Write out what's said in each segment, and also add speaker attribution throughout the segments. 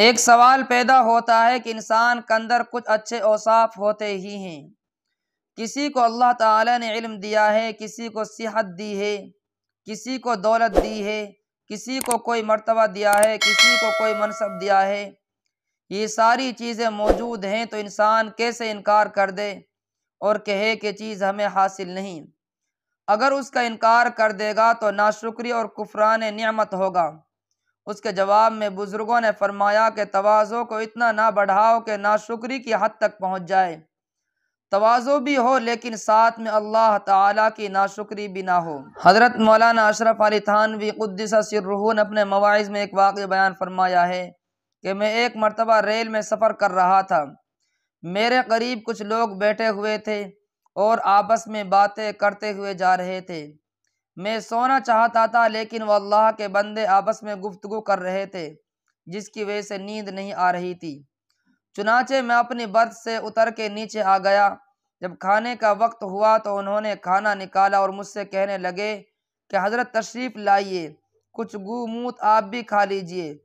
Speaker 1: एक सवाल पैदा होता है कि इंसान के अंदर कुछ अच्छे औसाफ होते ही हैं किसी को अल्लाह ताला ने इल्म दिया है किसी को सेहत दी है किसी को दौलत दी है किसी को कोई मर्तबा दिया है किसी को कोई मनसब दिया है ये सारी चीज़ें मौजूद हैं तो इंसान कैसे इनकार कर दे और कहे कि चीज़ हमें हासिल नहीं अगर उसका इनकार कर देगा तो नाशुक्री और कुफरान नियामत होगा उसके जवाब में बुज़ुर्गों ने फरमाया कि तोज़ो को इतना ना बढ़ाओ कि नाशुक्री की हद तक पहुँच जाए तोज़ो भी हो लेकिन साथ में अल्लाह ताला की नाशुक्री भी ना हो हज़रत मौलाना अशरफ अली थानवी उद्दीसा सिररू ने अपने मवाज़ में एक वाक्य बयान फरमाया है कि मैं एक मरतबा रेल में सफ़र कर रहा था मेरे करीब कुछ लोग बैठे हुए थे और आपस में बातें करते हुए जा रहे थे मैं सोना चाहता था लेकिन वह अल्लाह के बंदे आपस में गुफ्तगु कर रहे थे जिसकी वजह से नींद नहीं आ रही थी चुनाचे मैं अपनी बर्थ से उतर के नीचे आ गया जब खाने का वक्त हुआ तो उन्होंने खाना निकाला और मुझसे कहने लगे कि हज़रत तशरीफ़ लाइए कुछ गुमूत आप भी खा लीजिए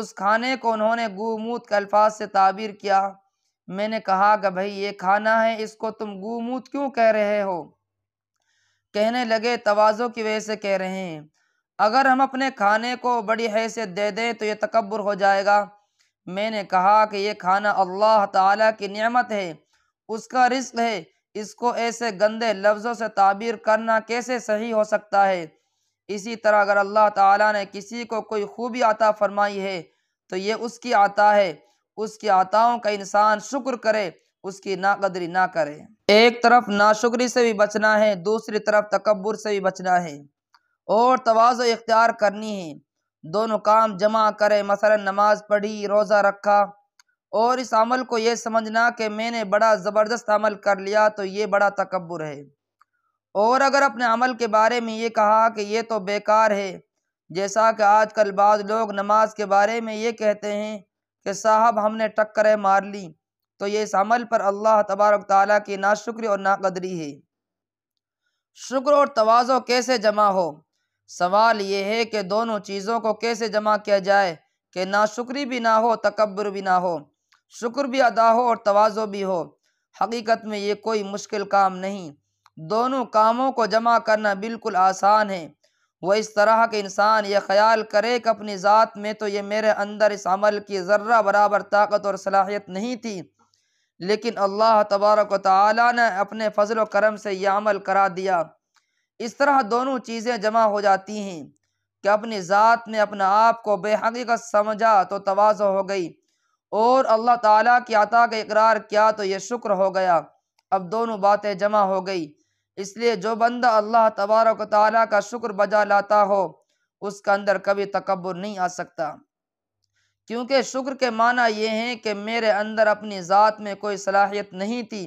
Speaker 1: उस खाने को उन्होंने गुमूत के अल्फाज से ताबीर किया मैंने कहा कि भाई ये खाना है इसको तुम गुमूत क्यों कह रहे हो कहने लगे तोज़ो की वजह से कह रहे हैं अगर हम अपने खाने को बड़ी हैसियत दे दें तो ये तकबर हो जाएगा मैंने कहा कि यह खाना अल्लाह ताला की नियमत है उसका रिस्क है इसको ऐसे गंदे लफ्ज़ों से ताबीर करना कैसे सही हो सकता है इसी तरह अगर अल्लाह ताला ने किसी को कोई खूबी आता फरमाई है तो ये उसकी आता है उसकी आताओं का इंसान शुक्र करे उसकी नाकदरी ना करे एक तरफ नाशुक्री से भी बचना है दूसरी तरफ तकबर से भी बचना है और तोज़ो इख्तियार करनी है दोनों काम जमा करें मसला नमाज पढ़ी रोज़ा रखा और इस अमल को ये समझना कि मैंने बड़ा ज़बरदस्त अमल कर लिया तो ये बड़ा तकबर है और अगर अपने अमल के बारे में ये कहा कि ये तो बेकार है जैसा कि आजकल बाद लोग नमाज के बारे में ये कहते हैं कि साहब हमने टक्करें मार ली तो ये इस अमल पर अल्लाह तबारक ताली की नाशुक्र और नाकदरी है शुक्र और तोज़ो कैसे जमा हो सवाल ये है कि दोनों चीज़ों को कैसे जमा किया जाए कि ना शुक्र भी ना हो तकबर भी ना हो शुक्र भी अदा हो और तोज़ो भी हो हकीकत में ये कोई मुश्किल काम नहीं दोनों कामों को जमा करना बिल्कुल आसान है वह इस तरह के इंसान यह ख्याल करे कि अपनी ज़ात में तो ये मेरे अंदर इस अमल की ज़र्रा बराबर ताकत और सलाहियत नहीं थी लेकिन अल्लाह तबारक ताली ने अपने फजल करम से यह अमल करा दिया इस तरह दोनों चीज़ें जमा हो जाती हैं कि अपनी ज़ात में अपने आप को बेहकीकत समझा तो तोज़ो हो गई और अल्लाह ताला की अता का इकरार किया तो ये शुक्र हो गया अब दोनों बातें जमा हो गई इसलिए जो बंदा अल्लाह तबारक ताली का शुक्र बजा लाता हो उसका अंदर कभी तकबर नहीं आ सकता क्योंकि शुक्र के माना ये हैं कि मेरे अंदर अपनी ज़ात में कोई सलाहियत नहीं थी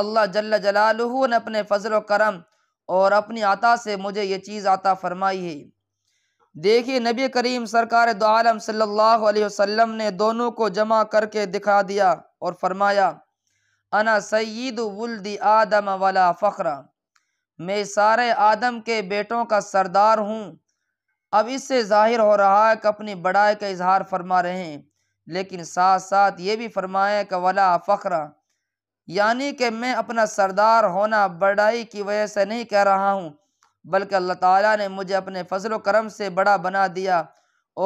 Speaker 1: अल्लाह जल जलालहू ने अपने फ़जल करम और अपनी आता से मुझे ये चीज़ आता फरमाई है देखिए नबी करीम सरकार दो आलम सल्लल्लाहु अलैहि वसल्लम ने दोनों को जमा करके दिखा दिया और फरमाया अना सैद वल्दी आदम वाला फ़खरा मैं सारे आदम के बेटों का सरदार हूँ अब इससे जाहिर हो रहा है कि अपनी बड़ाई का इजहार फरमा रहे हैं लेकिन साथ साथ ये भी फरमाए कि वला फख्र यानी कि मैं अपना सरदार होना बड़ाई की वजह से नहीं कह रहा हूँ बल्कि अल्लाह ताला ने मुझे अपने फजल करम से बड़ा बना दिया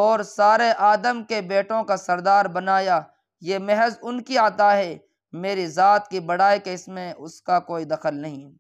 Speaker 1: और सारे आदम के बेटों का सरदार बनाया ये महज उनकी आता है मेरी ज़ात की बड़ाई के इसमें उसका कोई दखल नहीं